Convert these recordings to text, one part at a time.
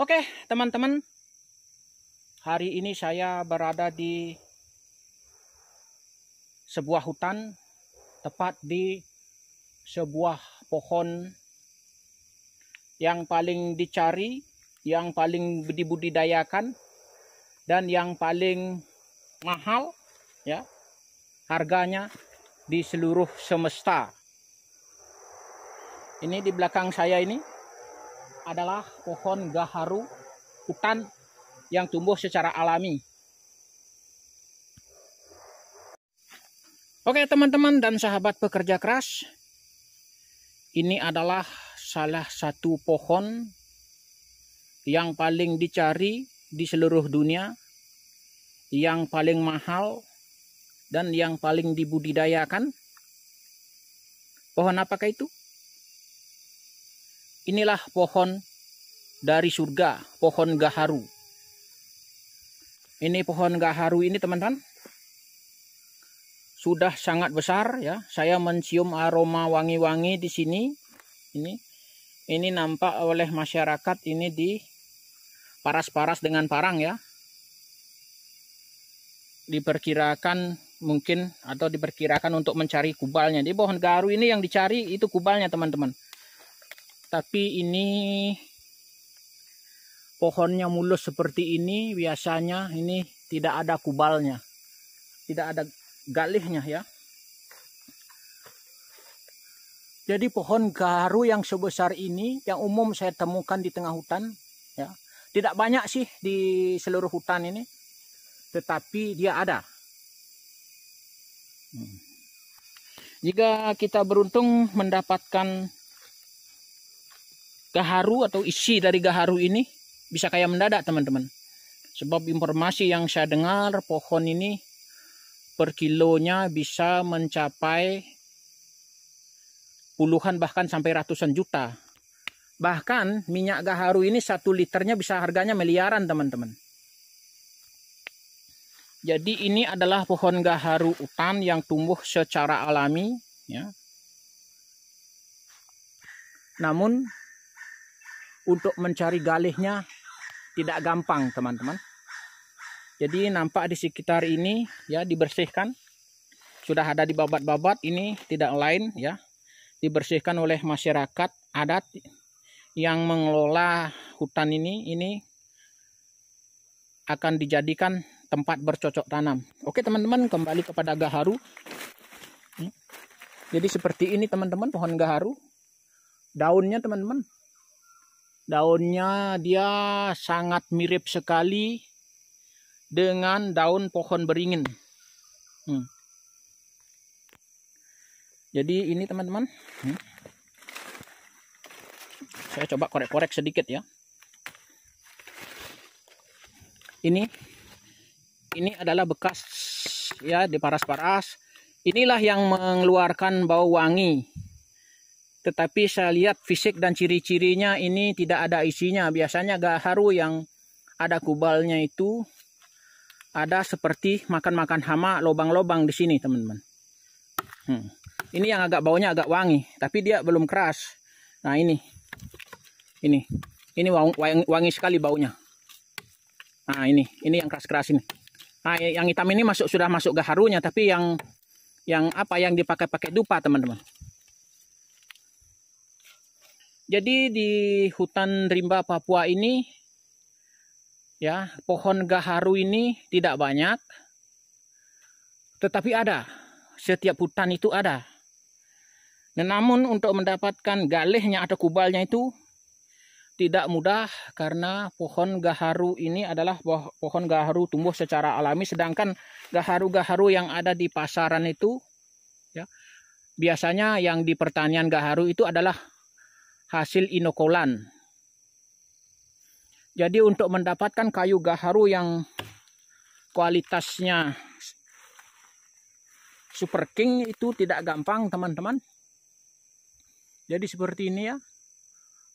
Oke teman-teman Hari ini saya berada di sebuah hutan Tepat di sebuah pohon Yang paling dicari Yang paling dibudidayakan Dan yang paling mahal ya Harganya di seluruh semesta Ini di belakang saya ini adalah pohon gaharu hutan yang tumbuh secara alami. Oke teman-teman dan sahabat pekerja keras, ini adalah salah satu pohon yang paling dicari di seluruh dunia, yang paling mahal, dan yang paling dibudidayakan. Pohon apakah itu? Inilah pohon dari surga, pohon gaharu. Ini pohon gaharu ini teman-teman. Sudah sangat besar ya. Saya mencium aroma wangi-wangi di sini. Ini ini nampak oleh masyarakat ini di paras-paras dengan parang ya. Diperkirakan mungkin atau diperkirakan untuk mencari kubalnya. Di pohon gaharu ini yang dicari itu kubalnya teman-teman tapi ini pohonnya mulus seperti ini biasanya ini tidak ada kubalnya tidak ada galihnya ya jadi pohon garu yang sebesar ini yang umum saya temukan di tengah hutan ya tidak banyak sih di seluruh hutan ini tetapi dia ada hmm. jika kita beruntung mendapatkan gaharu atau isi dari gaharu ini bisa kayak mendadak teman-teman. Sebab informasi yang saya dengar pohon ini per kilonya bisa mencapai puluhan bahkan sampai ratusan juta. Bahkan minyak gaharu ini satu liternya bisa harganya miliaran teman-teman. Jadi ini adalah pohon gaharu utan yang tumbuh secara alami. Ya. Namun untuk mencari galihnya tidak gampang teman-teman jadi nampak di sekitar ini ya dibersihkan sudah ada di babat-babat ini tidak lain ya dibersihkan oleh masyarakat adat yang mengelola hutan ini ini akan dijadikan tempat bercocok tanam. Oke teman-teman kembali kepada gaharu. Jadi seperti ini teman-teman pohon gaharu. Daunnya teman-teman Daunnya dia sangat mirip sekali dengan daun pohon beringin. Hmm. Jadi ini teman-teman. Hmm. Saya coba korek-korek sedikit ya. Ini ini adalah bekas ya di paras-paras. Inilah yang mengeluarkan bau wangi tetapi saya lihat fisik dan ciri-cirinya ini tidak ada isinya. Biasanya haru yang ada kubalnya itu ada seperti makan-makan hama lobang-lobang di sini teman-teman. Hmm. Ini yang agak baunya agak wangi, tapi dia belum keras. Nah ini, ini, ini wangi, wangi sekali baunya. Nah ini, ini yang keras-keras ini. Nah yang hitam ini masuk sudah masuk gaharunya, tapi yang yang apa yang dipakai-pakai dupa teman-teman. Jadi di hutan rimba Papua ini ya, pohon gaharu ini tidak banyak tetapi ada. Setiap hutan itu ada. Nah, namun untuk mendapatkan galihnya atau kubalnya itu tidak mudah karena pohon gaharu ini adalah pohon gaharu tumbuh secara alami sedangkan gaharu-gaharu yang ada di pasaran itu ya biasanya yang di pertanian gaharu itu adalah hasil inokolan. Jadi untuk mendapatkan kayu gaharu yang kualitasnya super king itu tidak gampang teman-teman. Jadi seperti ini ya.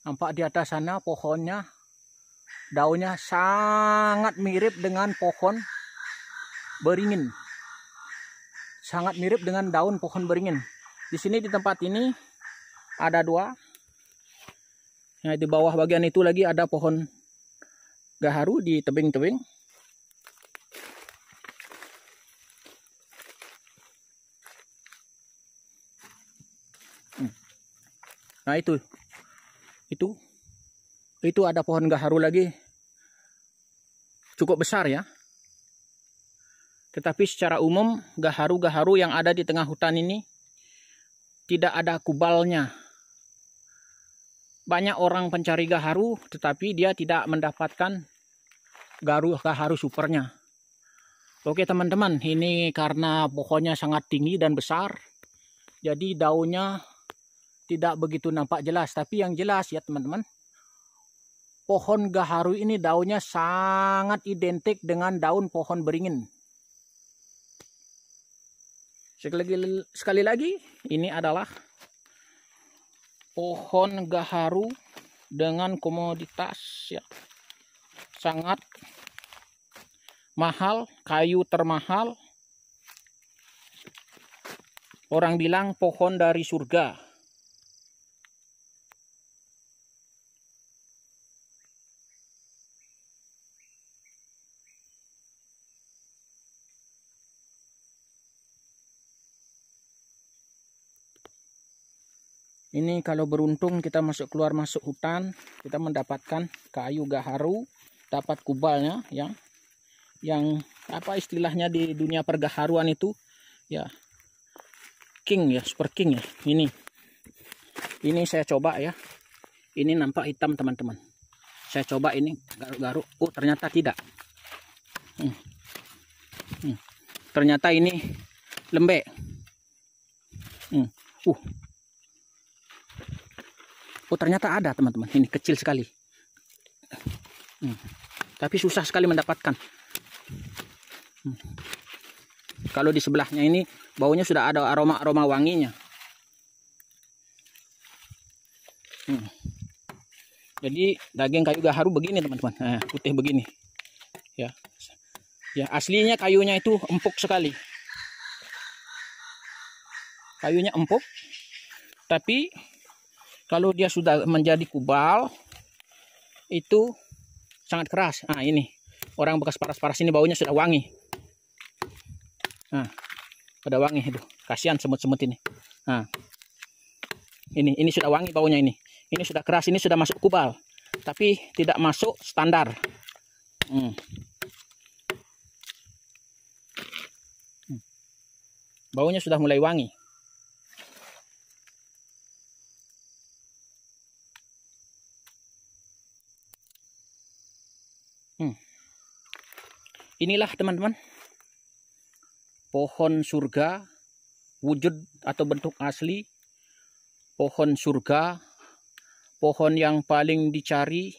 Nampak di atas sana pohonnya. Daunnya sangat mirip dengan pohon beringin. Sangat mirip dengan daun pohon beringin. Di sini di tempat ini ada dua Nah, di bawah bagian itu lagi ada pohon gaharu di tebing-tebing. Hmm. Nah, itu. Itu itu ada pohon gaharu lagi. Cukup besar ya. Tetapi secara umum gaharu-gaharu yang ada di tengah hutan ini tidak ada kubalnya banyak orang pencari gaharu tetapi dia tidak mendapatkan garu gaharu supernya oke teman-teman ini karena pohonnya sangat tinggi dan besar jadi daunnya tidak begitu nampak jelas tapi yang jelas ya teman-teman pohon gaharu ini daunnya sangat identik dengan daun pohon beringin sekali lagi, sekali lagi ini adalah pohon gaharu dengan komoditas ya sangat mahal kayu termahal orang bilang pohon dari surga ini kalau beruntung kita masuk keluar masuk hutan kita mendapatkan kayu gaharu dapat kubalnya yang, yang apa istilahnya di dunia pergaharuan itu ya king ya super king ya ini ini saya coba ya ini nampak hitam teman-teman saya coba ini garuk-garuk oh ternyata tidak hmm. Hmm. ternyata ini lembek hmm. uh Oh ternyata ada teman-teman. Ini kecil sekali. Hmm. Tapi susah sekali mendapatkan. Hmm. Kalau di sebelahnya ini baunya sudah ada aroma-aroma wanginya. Hmm. Jadi daging kayu gaharu begini teman-teman. Nah, putih begini. Ya. Ya, aslinya kayunya itu empuk sekali. Kayunya empuk. Tapi kalau dia sudah menjadi kubal itu sangat keras nah ini orang bekas paras-paras ini baunya sudah wangi nah pada wangi itu kasihan semut-semut ini nah ini ini sudah wangi baunya ini ini sudah keras ini sudah masuk kubal tapi tidak masuk standar hmm. hmm. baunya sudah mulai wangi Inilah teman-teman pohon surga wujud atau bentuk asli pohon surga pohon yang paling dicari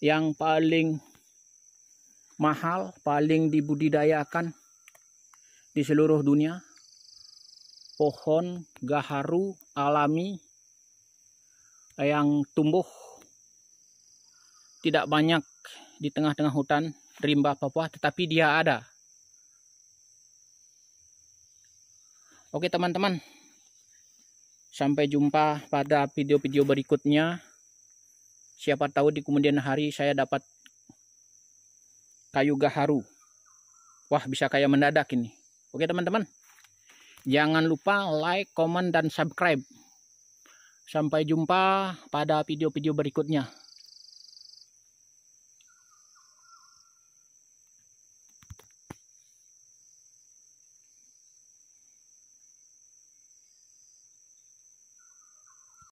yang paling mahal paling dibudidayakan di seluruh dunia pohon gaharu alami yang tumbuh tidak banyak di tengah-tengah hutan rimba Papua tetapi dia ada oke teman-teman sampai jumpa pada video-video berikutnya siapa tahu di kemudian hari saya dapat kayu gaharu wah bisa kayak mendadak ini oke teman-teman jangan lupa like, comment, dan subscribe sampai jumpa pada video-video berikutnya